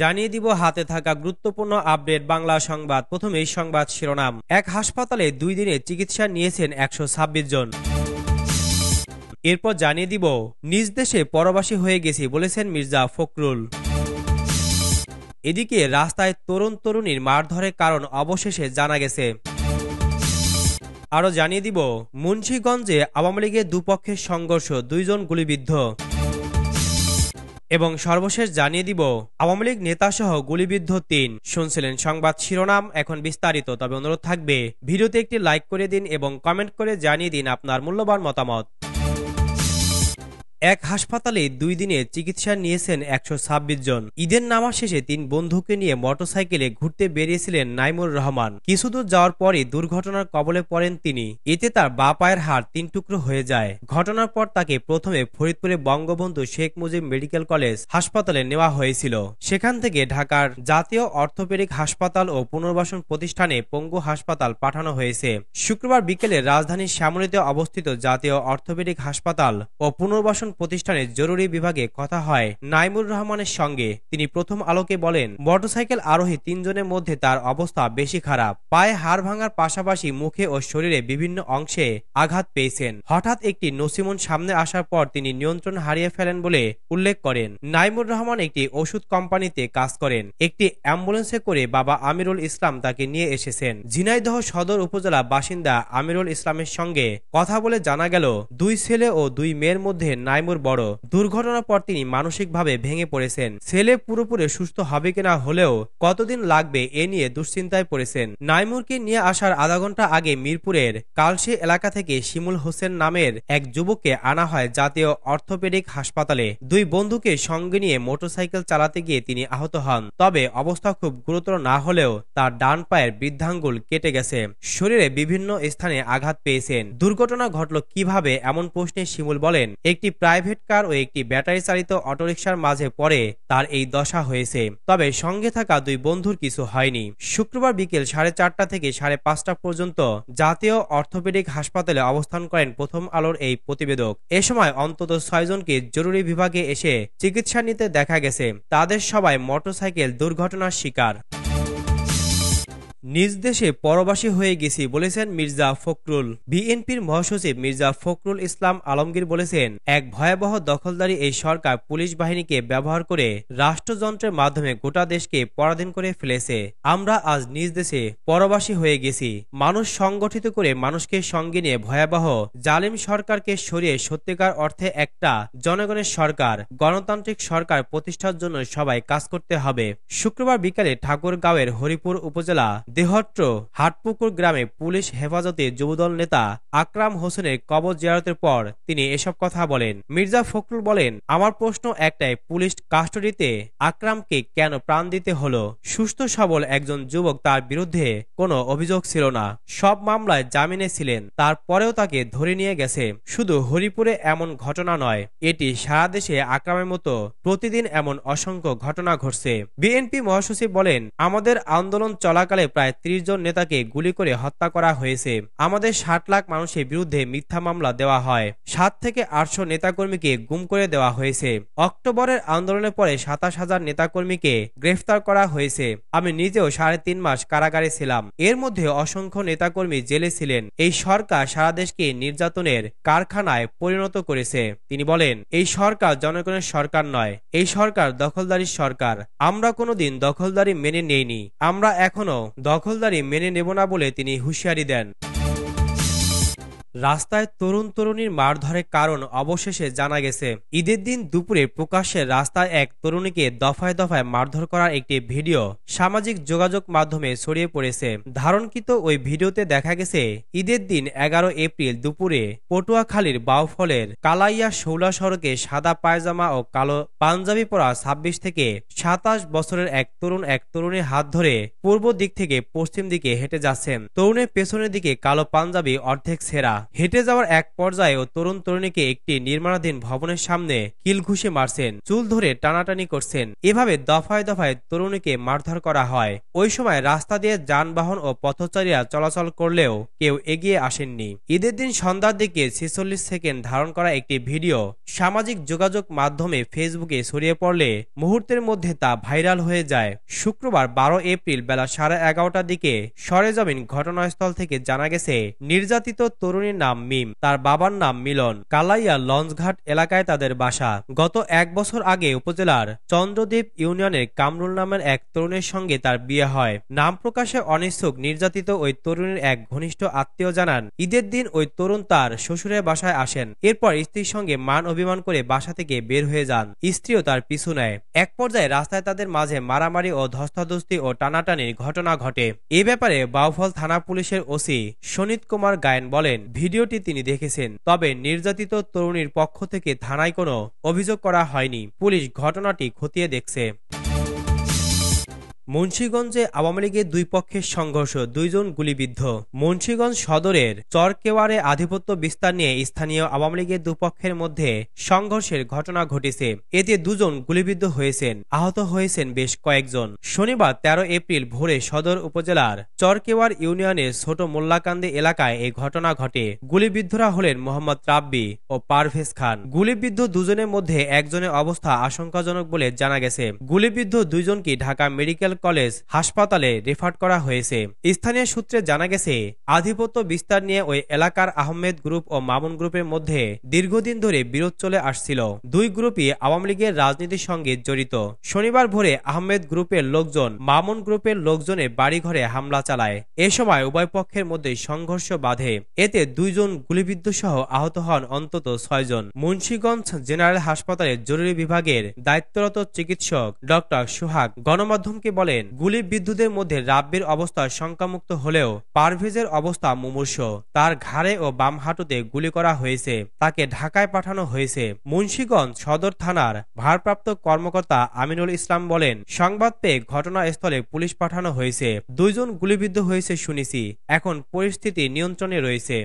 জানিয়ে দিব হাতে থাকা গুরুত্বপূর্ণ আপডেট বাংলা সংবাদ প্রথমেই সংবাদ শিরোনাম এক হাসপাতালে দুই দিনে চিকিৎসা নিয়েছেন একশো জন এরপর জানিয়ে দিব নিজ দেশে পরবাসী হয়ে গেছি বলেছেন মির্জা ফখরুল এদিকে রাস্তায় তরুণ তরুণীর মারধরের কারণ অবশেষে জানা গেছে আরও জানিয়ে দিব মুন্সীগঞ্জে আওয়ামী লীগের দুপক্ষের সংঘর্ষ দুইজন গুলিবিদ্ধ এবং সর্বশেষ জানিয়ে দিব আওয়ামী লীগ নেতাসহ গুলিবিদ্ধ তিন শুনছিলেন সংবাদ শিরোনাম এখন বিস্তারিত তবে অনুরোধ থাকবে ভিডিওতে একটি লাইক করে দিন এবং কমেন্ট করে জানিয়ে দিন আপনার মূল্যবান মতামত এক হাসপাতালে দুই দিনে চিকিৎসা নিয়েছেন একশো জন ঈদের নামা শেষে তিন বন্ধুকে নিয়ে মোটরসাইকেলে ঘুরতে বেরিয়েছিলেন নাইমুর রহমান কিছুদূর যাওয়ার পরই দুর্ঘটনার কবলে পড়েন তিনি এতে তার বা পায়ের হাড় তিন টুকরো হয়ে যায় ঘটনার পর তাকে প্রথমে ফরিদপুরে বঙ্গবন্ধু শেখ মুজিব মেডিকেল কলেজ হাসপাতালে নেওয়া হয়েছিল সেখান থেকে ঢাকার জাতীয় অর্থোপেডিক হাসপাতাল ও পুনর্বাসন প্রতিষ্ঠানে পঙ্গু হাসপাতাল পাঠানো হয়েছে শুক্রবার বিকেলে রাজধানীর শ্যামলীতে অবস্থিত জাতীয় অর্থোপেডিক হাসপাতাল ও পুনর্বাসন প্রকাশন প্রতিষ্ঠানের জরুরি বিভাগে কথা হয় নাইমুর রহমানের সঙ্গে তিনি প্রথম আলোকে বলেন মোটরসাইকেল আরোহী তিনজনের মধ্যে তার অবস্থা বেশি খারাপ পায়ে হাড় ভাঙার পাশাপাশি মুখে ও শরীরে বিভিন্ন অংশে আঘাত পেয়েছেন হঠাৎ একটি নসিমন সামনে আসার পর তিনি নিয়ন্ত্রণ হারিয়ে ফেলেন বলে উল্লেখ করেন নাইমুর রহমান একটি ওষুধ কোম্পানিতে কাজ করেন একটি অ্যাম্বুলেন্সে করে বাবা আমিরুল ইসলাম তাকে নিয়ে এসেছেন ঝিনাইদহ সদর উপজেলা বাসিন্দা আমিরুল ইসলামের সঙ্গে কথা বলে জানা গেল দুই ছেলে ও দুই মেয়ের মধ্যে নাই নাইমুর বড় দুর্ঘটনার পর তিনি মানসিকভাবে ভেঙে পড়েছেন ছেলে পুরোপুরি সুস্থ হবে কিনা হলেও কতদিন লাগবে এ নিয়ে দুশ্চিন্তায় পড়েছেন নাইমুরকে নিয়ে আসার আধা ঘন্টা আগে মিরপুরের কালসি এলাকা থেকে শিমুল হোসেন নামের এক যুবককে আনা হয় জাতীয় অর্থোপেডিক হাসপাতালে দুই বন্ধুকে সঙ্গে নিয়ে মোটরসাইকেল চালাতে গিয়ে তিনি আহত হন তবে অবস্থা খুব গুরুতর না হলেও তার ডান পায়ের বৃদ্ধাঙ্গুল কেটে গেছে শরীরে বিভিন্ন স্থানে আঘাত পেয়েছেন দুর্ঘটনা ঘটল কিভাবে এমন প্রশ্নে শিমুল বলেন একটি প্রাইভেট কার ও একটি ব্যাটারি চালিত অটোরিকশার মাঝে পড়ে তার এই দশা হয়েছে তবে সঙ্গে থাকা দুই বন্ধুর কিছু হয়নি শুক্রবার বিকেল সাড়ে চারটা থেকে সাড়ে পাঁচটা পর্যন্ত জাতীয় অর্থোপেডিক হাসপাতালে অবস্থান করেন প্রথম আলোর এই প্রতিবেদক এ সময় অন্তত ছয়জনকে জরুরি বিভাগে এসে চিকিৎসা নিতে দেখা গেছে তাদের সবাই মোটরসাইকেল দুর্ঘটনার শিকার নিজ দেশে পরবাসী হয়ে গেছি বলেছেন মির্জা ফখরুল বিএনপির মহাসচিব মির্জা ফখরুল ইসলাম আলমগীর বলেছেন এক ভয়াবহ দখলদারি এই সরকার পুলিশ বাহিনীকে ব্যবহার করে রাষ্ট্রযন্ত্রের মাধ্যমে গোটা দেশকে পরাধীন করে ফেলেছে আমরা আজ নিজ দেশে পরবাসী হয়ে গেছি মানুষ সংগঠিত করে মানুষকে সঙ্গে নিয়ে ভয়াবহ জালিম সরকারকে সরিয়ে সত্যিকার অর্থে একটা জনগণের সরকার গণতান্ত্রিক সরকার প্রতিষ্ঠার জন্য সবাই কাজ করতে হবে শুক্রবার বিকালে ঠাকুরগাঁওয়ের হরিপুর উপজেলা দেহট্র হাটপুকুর গ্রামে পুলিশ হেফাজতে যুবদল নেতা আকরাম হোসেনের কবর জিয়ারতের পর তিনি এসব কথা বলেন মির্জা ফখরুল বলেন আমার প্রশ্ন একটাই পুলিশ কাস্টডিতে আকরামকে কেন প্রাণ দিতে হলো সুস্থ সবল একজন যুবক তার বিরুদ্ধে কোনো অভিযোগ ছিল না সব মামলায় জামিনে ছিলেন তারপরেও তাকে ধরে নিয়ে গেছে শুধু হরিপুরে এমন ঘটনা নয় এটি সারা দেশে আকরামের মতো প্রতিদিন এমন অসংখ্য ঘটনা ঘটছে বিএনপি মহাসচিব বলেন আমাদের আন্দোলন চলাকালে প্রায় ত্রিশ জন নেতাকে গুলি করে হত্যা করা হয়েছে আমাদের ষাট লাখ মানুষের বিরুদ্ধে মিথ্যা মামলা দেওয়া হয় সাত থেকে আটশো নেতাকর্মীকে গুম করে দেওয়া হয়েছে অক্টোবরের আন্দোলনের পরে সাতাশ হাজার নেতাকর্মীকে গ্রেফতার করা হয়েছে আমি নিজেও সাড়ে তিন মাস কারাগারে ছিলাম এর মধ্যে অসংখ্য নেতাকর্মী জেলে ছিলেন এই সরকার সারা দেশকে নির্যাতনের কারখানায় পরিণত করেছে তিনি বলেন এই সরকার জনগণের সরকার নয় এই সরকার দখলদারির সরকার আমরা কোনোদিন দখলদারি মেনে নেইনি আমরা এখনো দখলদারি মেনে নেব না বলে তিনি হুঁশিয়ারি দেন রাস্তায় তরুণ তরুণীর মারধরের কারণ অবশেষে জানা গেছে ঈদের দিন দুপুরে প্রকাশ্যে রাস্তায় এক তরুণীকে দফায় দফায় মারধর করার একটি ভিডিও সামাজিক যোগাযোগ মাধ্যমে ছড়িয়ে পড়েছে ধারণকৃত ওই ভিডিওতে দেখা গেছে ঈদের দিন এগারো এপ্রিল দুপুরে পটুয়াখালীর বাউফলের কালাইয়া শৌলা সড়কে সাদা পায়জামা ও কালো পাঞ্জাবি পরা ছাব্বিশ থেকে সাতাশ বছরের এক তরুণ এক তরুণীর হাত ধরে পূর্ব দিক থেকে পশ্চিম দিকে হেঁটে যাচ্ছেন তরুণের পেছনের দিকে কালো পাঞ্জাবি অর্ধেক ছেঁড়া হেঁটে যাওয়ার এক পর্যায়ে তরুণ তরুণীকে একটি নির্মাণাধীন ভবনের সামনে কিল ঘুষে মারছেন চুল ধরে টানাটানি করছেন এভাবে দফায় দফায় তরুণীকে মারধর করা হয় ওই সময় রাস্তা দিয়ে যানবাহন ও পথচারীরা চলাচল করলেও কেউ এগিয়ে আসেননি ঈদের দিন সন্ধ্যার দিকে ছেচল্লিশ সেকেন্ড ধারণ করা একটি ভিডিও সামাজিক যোগাযোগ মাধ্যমে ফেসবুকে ছড়িয়ে পড়লে মুহূর্তের মধ্যে তা ভাইরাল হয়ে যায় শুক্রবার বারো এপ্রিল বেলা সাড়ে এগারোটার দিকে সরেজমিন ঘটনাস্থল থেকে জানা গেছে নির্যাতিত তরুণীর নাম মিম তার বাবার নাম মিলন কালাইয়া লঞ্চঘাট এলাকায় তাদের বাসা গত এক বছর আগে উপজেলার চন্দ্রদ্বীপ ইউনিয়নের কামরুল নামের এক তরুণের সঙ্গে তার বিয়ে হয় নাম প্রকাশে অনিচ্ছুক নির্যাতিত ওই তরুণের এক ঘনিষ্ঠ আত্মীয় জানান ঈদের দিন ওই তরুণ তার শ্বশুরের বাসায় আসেন এরপর স্ত্রীর সঙ্গে মান অভিমান করে বাসা থেকে বের হয়ে যান স্ত্রীও তার পিছু নেয় এক পর্যায়ে রাস্তায় তাদের মাঝে মারামারি ও ধস্তাধস্তি ও টানাটানির ঘটনা ঘটে এ ব্যাপারে বাউফল থানা পুলিশের ওসি সনিত কুমার গায়েন বলেন ভিডিওটি তিনি দেখেছেন তবে নির্যাতিত তরুণীর পক্ষ থেকে থানায় কোনো অভিযোগ করা হয়নি পুলিশ ঘটনাটি খতিয়ে দেখছে মুন্সীগঞ্জে আওয়ামী লীগের দুই পক্ষের সংঘর্ষ দুইজন গুলিবিদ্ধ মুন্সীগঞ্জ সদরের চরকেওয়ারে আধিপত্য বিস্তার নিয়ে স্থানীয় আওয়ামী লীগের দুপক্ষের মধ্যে সংঘর্ষের ঘটনা ঘটেছে এতে দুজন গুলিবিদ্ধ হয়েছেন আহত হয়েছেন বেশ কয়েকজন শনিবার ১৩ এপ্রিল ভোরে সদর উপজেলার চরকেওয়ার ইউনিয়নের ছোট মোল্লাকান্দি এলাকায় এই ঘটনা ঘটে গুলিবিদ্ধরা হলেন মোহাম্মদ রাব্বি ও পারভেজ খান গুলিবিদ্ধ দুজনের মধ্যে একজনের অবস্থা আশঙ্কাজনক বলে জানা গেছে গুলিবিদ্ধ দুইজনকে ঢাকা মেডিকেল কলেজ হাসপাতালে রেফার করা হয়েছে স্থানীয় সূত্রে জানা গেছে আধিপত্য বিস্তার নিয়ে ওই এলাকার আহমেদ গ্রুপ ও মামুন গ্রুপের মধ্যে দীর্ঘদিন ধরে বিরোধ চলে আসছিল দুই গ্রুপই আওয়ামী লীগের রাজনীতির সঙ্গে জড়িত শনিবার ভোরে আহমেদ গ্রুপের লোকজন মামুন গ্রুপের লোকজনের বাড়িঘরে হামলা চালায় এ সময় উভয় পক্ষের মধ্যে সংঘর্ষ বাধে এতে দুইজন গুলিবিদ্ধ সহ আহত হন অন্তত ছয়জন মুন্সীগঞ্জ জেনারেল হাসপাতালের জরুরি বিভাগের দায়িত্বরত চিকিৎসক ডক্টর সোহাগ গণমাধ্যমকে বলে বলেন গুলি বিদ্যুতের মধ্যে রাব্বির অবস্থা শঙ্কামুক্ত হলেও পারভেজের অবস্থা মুমূর্ষ তার ঘাড়ে ও বাম হাঁটুতে গুলি করা হয়েছে তাকে ঢাকায় পাঠানো হয়েছে মুন্সীগঞ্জ সদর থানার ভারপ্রাপ্ত কর্মকর্তা আমিনুল ইসলাম বলেন সংবাদ পেয়ে ঘটনাস্থলে পুলিশ পাঠানো হয়েছে দুইজন গুলিবিদ্ধ হয়েছে শুনেছি এখন পরিস্থিতি নিয়ন্ত্রণে রয়েছে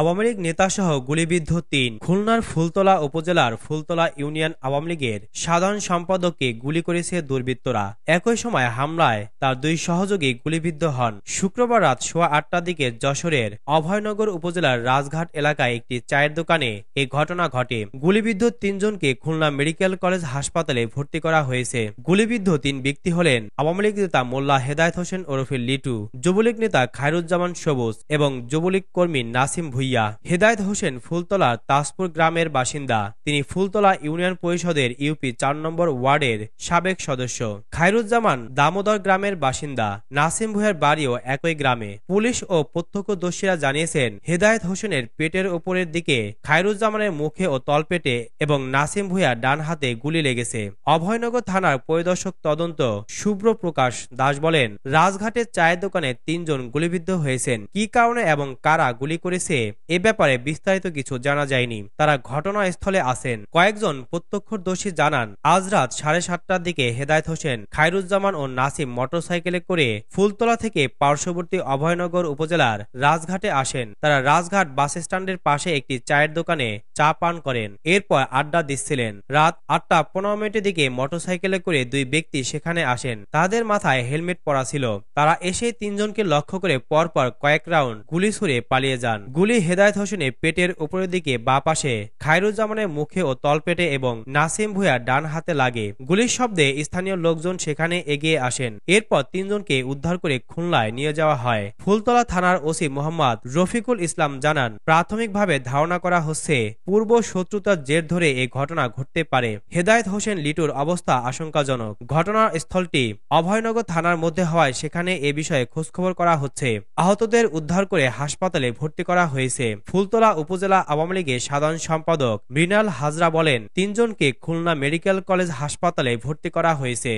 আওয়ামী লীগ নেতাসহ গুলিবিদ্ধ তিন খুলনার ফুলতলা উপজেলার ফুলতলা ইউনিয়ন আওয়ামী লীগের সাধারণ সম্পাদককে গুলি করেছে দুর্বৃত্তরা একই সময় হামলায় তার দুই সহযোগী গুলিবিদ্ধ হন শুক্রবার রাত সোয়া আটটার দিকে যশোরের অভয়নগর উপজেলার রাজঘাট এলাকায় একটি চায়ের দোকানে এই ঘটনা ঘটে গুলিবিদ্ধ তিনজনকে খুলনা মেডিকেল কলেজ হাসপাতালে ভর্তি করা হয়েছে গুলিবিদ্ধ তিন ব্যক্তি হলেন আওয়ামী লীগ নেতা মোল্লা হেদায়ত হোসেন ওরফে লিটু যুবলীগ নেতা খায়রুজ্জামান সবুজ এবং যুবলীগ কর্মী নাসিম ভুই ভুইয়া হেদায়ত হোসেন ফুলতলা তাজপুর গ্রামের বাসিন্দা তিনি ফুলতলা ইউনিয়ন পরিষদের ইউপি চার নম্বর ওয়ার্ডের সাবেক সদস্য খায়রুজ্জামান দামোদর গ্রামের বাসিন্দা নাসিম ভুয়ার বাড়িও একই গ্রামে পুলিশ ও প্রত্যক্ষদর্শীরা জানিয়েছেন হেদায়ত হোসেনের পেটের ওপরের দিকে খায়রুজ্জামানের মুখে ও তলপেটে এবং নাসিম ভুয়া ডান হাতে গুলি লেগেছে অভয়নগর থানার পরিদর্শক তদন্ত শুভ্র প্রকাশ দাস বলেন রাজঘাটের চায়ের দোকানে তিনজন গুলিবিদ্ধ হয়েছেন কি কারণে এবং কারা গুলি করেছে এ ব্যাপারে বিস্তারিত কিছু জানা যায়নি তারা ঘটনাস্থলে আসেন কয়েকজন প্রত্যক্ষদর্শী জানান আজ রাত সাড়ে সাতটার দিকে হেদায়ত হোসেন খায়রুজ্জামান ও নাসিম মোটরসাইকেলে করে ফুলতলা থেকে পার্শ্ববর্তী অভয়নগর উপজেলার রাজঘাটে আসেন তারা রাজঘাট বাস স্ট্যান্ডের পাশে একটি চায়ের দোকানে চা পান করেন এরপর আড্ডা দিচ্ছিলেন রাত আটটা পনেরো মিনিটের দিকে মোটরসাইকেলে করে দুই ব্যক্তি সেখানে আসেন তাদের মাথায় হেলমেট পরা ছিল তারা এসে তিনজনকে লক্ষ্য করে পরপর কয়েক রাউন্ড গুলি ছুড়ে পালিয়ে যান গুলি হেদায়ত হোসেনের পেটের উপরের দিকে বা পাশে খায়রুজ্জামানের মুখে ও তলপেটে এবং নাসিম ভুয়া ডান হাতে লাগে গুলির শব্দে স্থানীয় লোকজন সেখানে এগিয়ে আসেন এরপর তিনজনকে উদ্ধার করে খুলনায় নিয়ে যাওয়া হয় ফুলতলা থানার ওসি মোহাম্মদ রফিকুল ইসলাম জানান প্রাথমিকভাবে ধারণা করা হচ্ছে পূর্ব শত্রুতার জের ধরে এই ঘটনা ঘটতে পারে হেদায়ত হোসেন লিটুর অবস্থা আশঙ্কাজনক ঘটনার স্থলটি অভয়নগর থানার মধ্যে হওয়ায় সেখানে এ বিষয়ে খোঁজখবর করা হচ্ছে আহতদের উদ্ধার করে হাসপাতালে ভর্তি করা হয়েছে হয়েছে ফুলতলা উপজেলা আওয়ামী লীগের সাধারণ সম্পাদক মৃণাল হাজরা বলেন তিনজনকে খুলনা মেডিকেল কলেজ হাসপাতালে ভর্তি করা হয়েছে